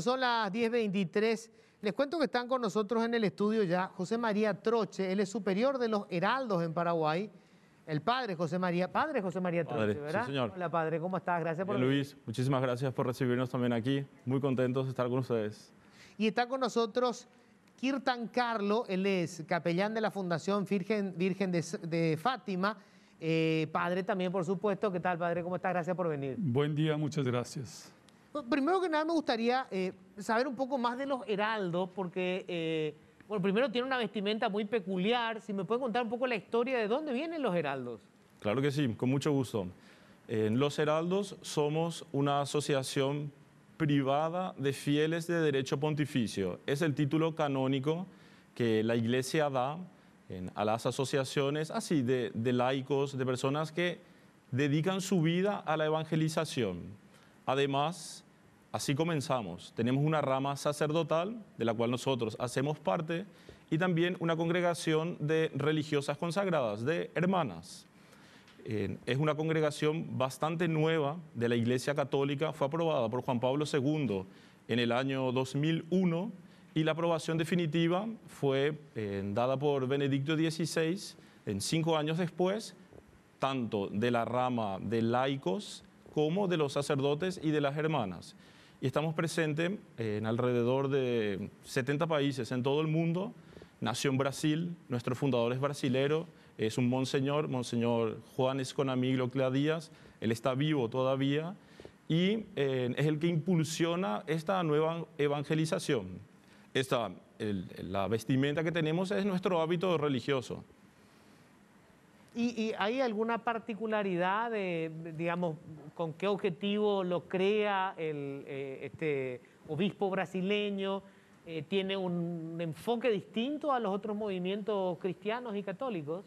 son las 10.23. Les cuento que están con nosotros en el estudio ya José María Troche, él es superior de los Heraldos en Paraguay. El padre José María, padre José María Troche, padre, ¿verdad? señor. Hola, padre, ¿cómo estás? Gracias por venir. Luis, muchísimas gracias por recibirnos también aquí. Muy contentos de estar con ustedes. Y está con nosotros Kirtan Carlo, él es capellán de la Fundación Virgen, de, Fátima. Eh, padre también, por supuesto. ¿Qué tal, padre? ¿Cómo estás? Gracias por venir. Buen día, muchas gracias primero que nada me gustaría eh, saber un poco más de los heraldos, porque, eh, bueno, primero tiene una vestimenta muy peculiar. Si me puede contar un poco la historia de dónde vienen los heraldos. Claro que sí, con mucho gusto. En los heraldos somos una asociación privada de fieles de derecho pontificio. Es el título canónico que la Iglesia da a las asociaciones así de, de laicos, de personas que dedican su vida a la evangelización. Además, Así comenzamos. Tenemos una rama sacerdotal de la cual nosotros hacemos parte y también una congregación de religiosas consagradas, de hermanas. es una congregación bastante nueva de la Iglesia Católica, fue aprobada por Juan Pablo II en el año 2001 y la aprobación definitiva fue eh, dada por Benedicto XVI en cinco años después, tanto de la rama de laicos como de los sacerdotes y de las hermanas y estamos presentes eh, en alrededor de 70 países en todo el mundo. Nació en Brasil, nuestro fundador es brasilero, es un monseñor, monseñor Juan Esconamiglo Díaz, él está vivo todavía y eh, es el que impulsiona esta nueva evangelización. Esta, la vestimenta que tenemos es nuestro hábito religioso. ¿Y, hay alguna particularidad de, digamos, con qué objetivo lo crea el, eh, este obispo brasileño? Eh, ¿Tiene un enfoque distinto a los otros movimientos cristianos y católicos?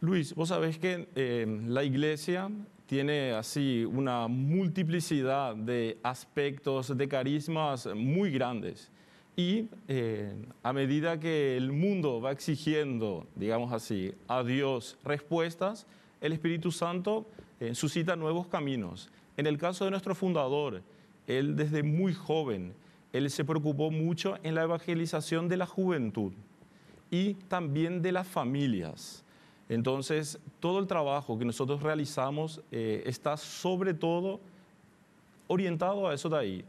Luis, vos sabés que eh, la iglesia tiene así una multiplicidad de aspectos, de carismas muy grandes. Y eh, a medida que el mundo va exigiendo, digamos así, a Dios respuestas, el Espíritu Santo eh, suscita nuevos caminos. En el caso de nuestro fundador, él desde muy joven, él se preocupó mucho en la evangelización de la juventud y también de las familias. Entonces, todo el trabajo que nosotros realizamos eh, está sobre todo orientado a eso de ahí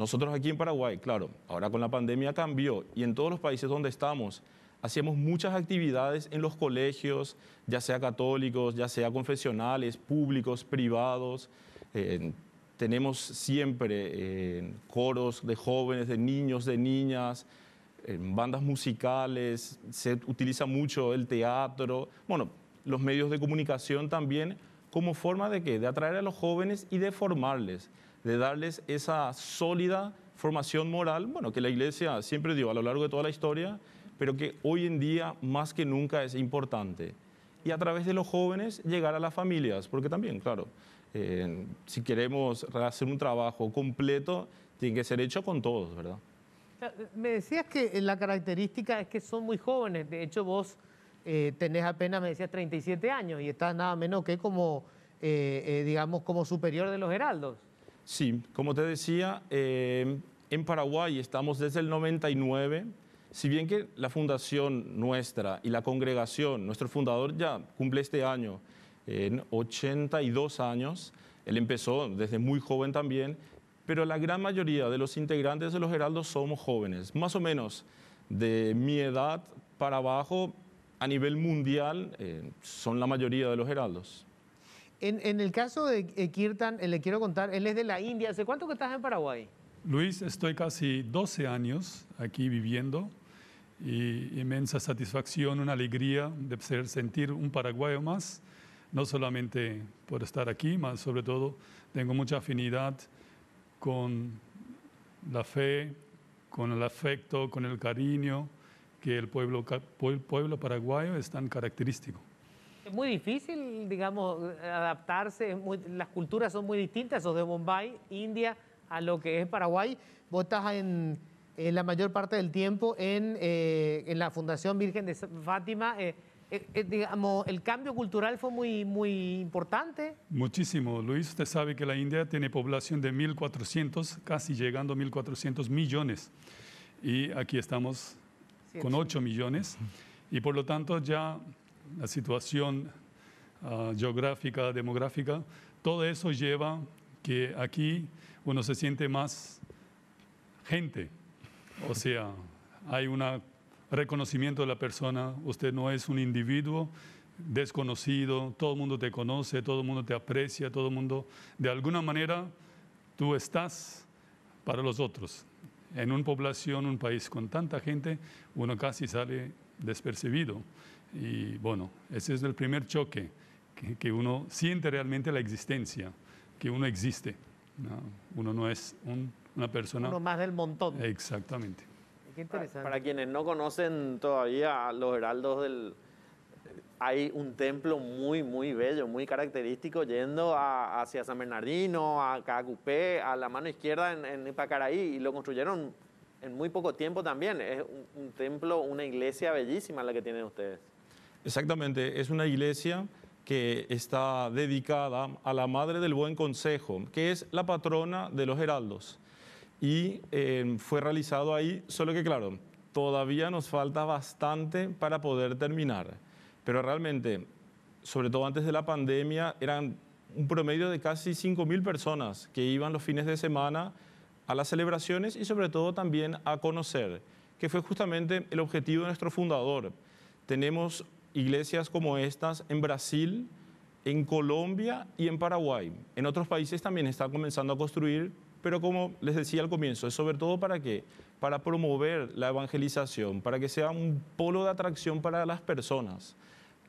nosotros aquí en Paraguay, claro, ahora con la pandemia cambió y en todos los países donde estamos hacíamos muchas actividades en los colegios, ya sea católicos, ya sea confesionales, públicos, privados. Eh, tenemos siempre eh, coros de jóvenes, de niños, de niñas, eh, bandas musicales, se utiliza mucho el teatro, bueno, los medios de comunicación también como forma de, ¿qué? de atraer a los jóvenes y de formarles de darles esa sólida formación moral, bueno, que la Iglesia siempre dio a lo largo de toda la historia, pero que hoy en día más que nunca es importante. Y a través de los jóvenes llegar a las familias, porque también, claro, eh, si queremos hacer un trabajo completo, tiene que ser hecho con todos, ¿verdad? Eh, me decías que la característica es que son muy jóvenes. De hecho, vos eh, tenés apenas, me decías, 37 años y estás nada menos que como, digamos, como superior de los heraldos. Sí, como te decía, eh, en Paraguay estamos desde el 99. Si bien que la fundación nuestra y la congregación, nuestro fundador ya cumple este año en 82 años, él empezó desde muy joven también, pero la gran mayoría de los integrantes de los Heraldos somos jóvenes, más o menos de mi edad para abajo, a nivel mundial eh, son la mayoría de los Heraldos. En, el caso de eh, Kirtan, eh, le quiero contar, él es de la India. ¿Hace cuánto que estás en Paraguay? Luis, estoy casi 12 años aquí viviendo y inmensa satisfacción, una alegría de ser, sentir un paraguayo más, no solamente por estar aquí, más sobre todo tengo mucha afinidad con la fe, con el afecto, con el cariño que el pueblo, pueblo paraguayo es tan característico. Es muy difícil, digamos, adaptarse. las culturas son muy distintas, o de Bombay, India, a lo que es Paraguay. Vos estás en, la mayor parte del tiempo en, eh, en la Fundación Virgen de Fátima. Eh, eh, digamos, el cambio cultural fue muy, muy importante. Muchísimo, Luis. Usted sabe que la India tiene población de 1.400, casi llegando a 1.400 millones. Y aquí estamos con 8 millones. Y por lo tanto ya la situación ah, geográfica, demográfica, todo eso lleva que aquí uno se siente más gente. O sea, hay un reconocimiento de la persona, usted no es un individuo desconocido, todo el mundo te conoce, todo el mundo te aprecia, todo el mundo, de alguna manera, tú estás para los otros. En una población, un país con tanta gente, uno casi sale despercibido. Y bueno, ese es el primer choque, que, uno siente realmente la existencia, que uno existe. Uno no es una persona... Uno más del montón. Exactamente. Qué interesante. Para, quienes no conocen todavía los heraldos del, hay un templo muy, muy bello, muy característico, yendo hacia San Bernardino, a Cacupé, a la mano izquierda en, Ipacaraí, y lo construyeron en muy poco tiempo también. Es un templo, una iglesia bellísima la que tienen ustedes. Exactamente, es una iglesia que está dedicada a la Madre del Buen Consejo, que es la patrona de los heraldos. Y eh, fue realizado ahí, solo que claro, todavía nos falta bastante para poder terminar. Pero realmente, sobre todo antes de la pandemia, eran un promedio de casi 5.000 personas que iban los fines de semana a las celebraciones y sobre todo también a conocer, que fue justamente el objetivo de nuestro fundador. Tenemos iglesias como estas en Brasil, en Colombia y en Paraguay. En otros países también están comenzando a construir, pero como les decía al comienzo, es sobre todo para qué? Para promover la evangelización, para que sea un polo de atracción para las personas,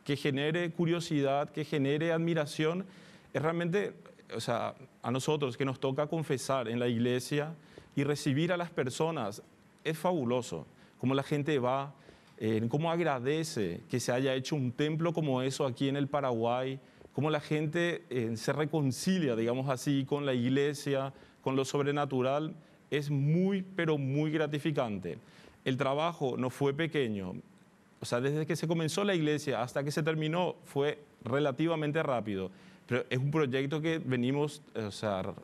que genere curiosidad, que genere admiración. Es realmente, o sea, a nosotros que nos toca confesar en la iglesia y recibir a las personas, es fabuloso. Como la gente va, en cómo agradece que se haya hecho un templo como eso aquí en el Paraguay, cómo la gente eh, se reconcilia, digamos así, con la iglesia, con lo sobrenatural, es muy, pero muy gratificante. El trabajo no fue pequeño. O sea, desde que se comenzó la iglesia hasta que se terminó fue relativamente rápido, pero es un proyecto que venimos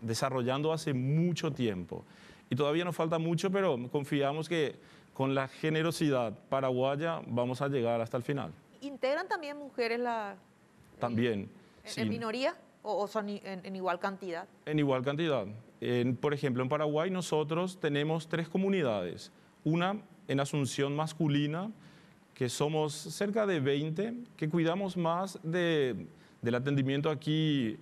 desarrollando hace mucho tiempo. Y todavía nos falta mucho, pero confiamos que con la generosidad paraguaya vamos a llegar hasta el final. ¿Integran también mujeres la... Eh, también. ¿En, minoría o, son en, igual cantidad? En igual cantidad. por ejemplo, en Paraguay nosotros tenemos tres comunidades. Una en Asunción masculina, que somos cerca de 20, que cuidamos más del atendimiento aquí,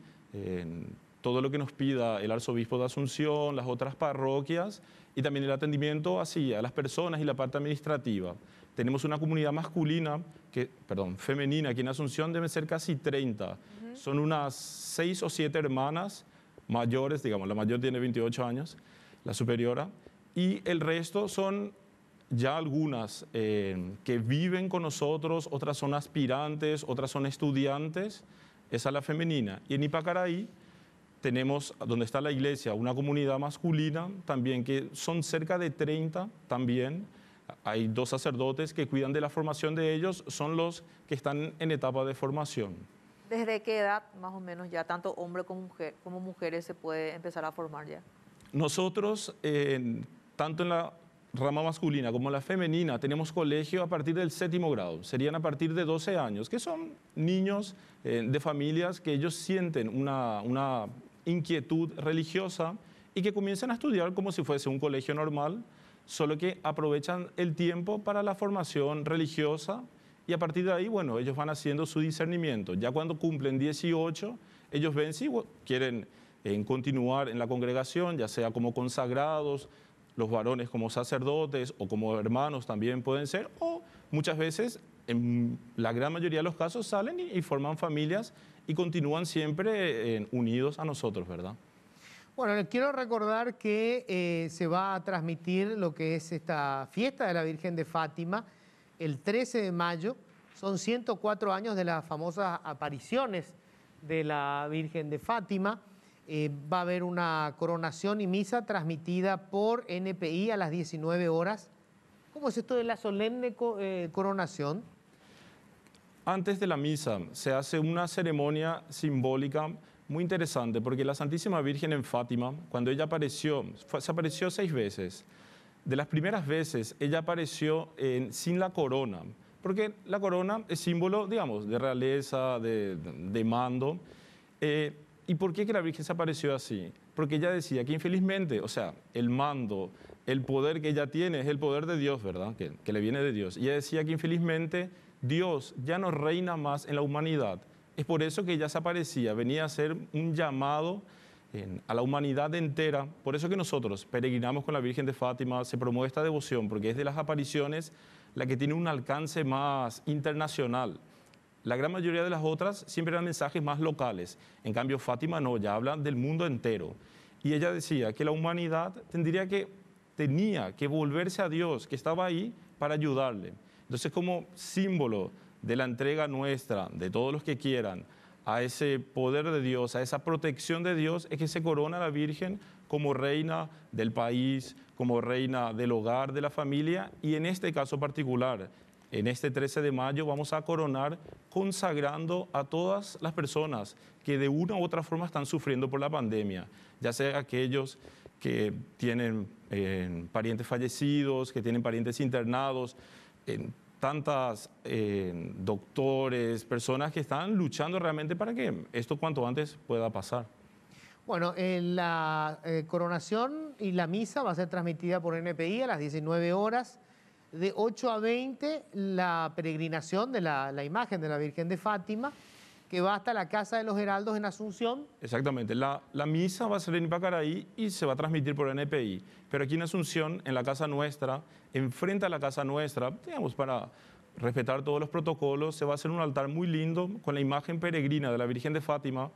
todo lo que nos pida el arzobispo de Asunción, las otras parroquias, y también el atendimiento a las personas y la parte administrativa. Tenemos una comunidad masculina, que, perdón, femenina, aquí en Asunción deben ser casi 30. Son unas seis o siete hermanas mayores, digamos, la mayor tiene 28 años, la superiora, y el resto son ya algunas eh, que viven con nosotros, otras son aspirantes, otras son estudiantes, esa es la femenina. Y en Ipacaraí, tenemos donde está la iglesia una comunidad masculina también, que son cerca de 30 también. Hay dos sacerdotes que cuidan de la formación de ellos, son los que están en etapa de formación. ¿Desde qué edad más o menos ya tanto hombre como, mujer, mujeres se puede empezar a formar ya? Nosotros, eh, tanto en la rama masculina como la femenina, tenemos colegio a partir del séptimo grado, serían a partir de 12 años, que son niños eh, de familias que ellos sienten una inquietud religiosa y que comienzan a estudiar como si fuese un colegio normal, solo que aprovechan el tiempo para la formación religiosa y a partir de ahí, bueno, ellos van haciendo su discernimiento. Ya cuando cumplen 18, ellos ven si quieren eh, continuar en la congregación, ya sea como consagrados, los varones como sacerdotes o como hermanos también pueden ser, o muchas veces, en la gran mayoría de los casos, salen y forman familias y continúan siempre eh, unidos a nosotros, ¿verdad? Bueno, les quiero recordar que eh, se va a transmitir lo que es esta fiesta de la Virgen de Fátima el 13 de mayo. Son 104 años de las famosas apariciones de la Virgen de Fátima. Eh, va a haber una coronación y misa transmitida por NPI a las 19 horas. ¿Cómo es esto de la solemne coronación? Antes de la misa se hace una ceremonia simbólica muy interesante, porque la Santísima Virgen en Fátima, cuando ella apareció, se apareció seis veces. De las primeras veces, ella apareció sin la corona, porque la corona es símbolo, digamos, de realeza, de, mando. Eh, ¿Y por qué que la Virgen se apareció así? Porque ella decía que infelizmente, o sea, el mando, el poder que ella tiene es el poder de Dios, ¿verdad? Que, que le viene de Dios. Y ella decía que infelizmente Dios ya no reina más en la humanidad. Es por eso que ella se aparecía, venía a ser un llamado a la humanidad entera. Por eso que nosotros peregrinamos con la Virgen de Fátima, se promueve esta devoción, porque es de las apariciones la que tiene un alcance más internacional. La gran mayoría de las otras siempre eran mensajes más locales. En cambio, Fátima no, ya habla del mundo entero. Y ella decía que la humanidad tendría que, tenía que volverse a Dios, que estaba ahí para ayudarle. Entonces, como símbolo de la entrega nuestra, de todos los que quieran, a ese poder de Dios, a esa protección de Dios, es que se corona la Virgen como reina del país, como reina del hogar, de la familia, y en este caso particular, en este 13 de mayo vamos a coronar consagrando a todas las personas que de una u otra forma están sufriendo por la pandemia, ya sea aquellos que tienen eh, parientes fallecidos, que tienen parientes internados, en tantas eh, doctores, personas que están luchando realmente para que esto cuanto antes pueda pasar. Bueno, eh, la eh, coronación y la misa va a ser transmitida por NPI a las 19 horas. De 8 a 20, la peregrinación de la imagen de la Virgen de Fátima que va hasta la Casa de los Heraldos en Asunción. Exactamente, la, la misa va a ser en Ipacaraí y se va a transmitir por NPI, pero aquí en Asunción, en la Casa Nuestra, enfrente a la Casa Nuestra, digamos, para respetar todos los protocolos, se va a hacer un altar muy lindo con la imagen peregrina de la Virgen de Fátima,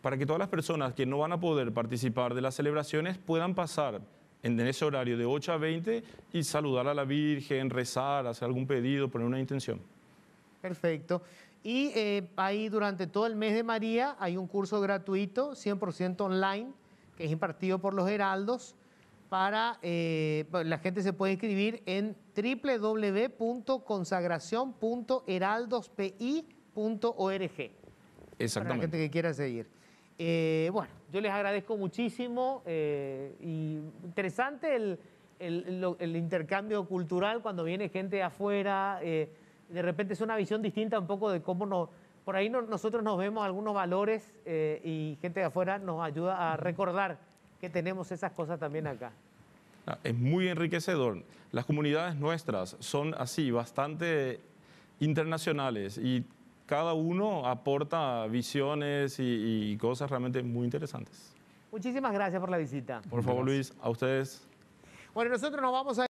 para que todas las personas que no van a poder participar de las celebraciones puedan pasar en ese horario de 8 a 20 y saludar a la Virgen, rezar, hacer algún pedido, poner una intención. Perfecto. Y eh, ahí durante todo el mes de María hay un curso gratuito, 100% online, que es impartido por los Heraldos. Para eh, la gente se puede inscribir en www.consagración.heraldospi.org. Exactamente. Para la gente que quiera seguir. Eh, bueno, yo les agradezco muchísimo. y interesante el, el, intercambio cultural cuando viene gente de afuera de repente es una visión distinta un poco de cómo no por ahí nosotros nos vemos algunos valores eh, y gente de afuera nos ayuda a recordar que tenemos esas cosas también acá. Ah, es muy enriquecedor. Las comunidades nuestras son así, bastante internacionales y cada uno aporta visiones y, cosas realmente muy interesantes. Muchísimas gracias por la visita. Por favor, Luis, a ustedes. Bueno, nosotros nos vamos a...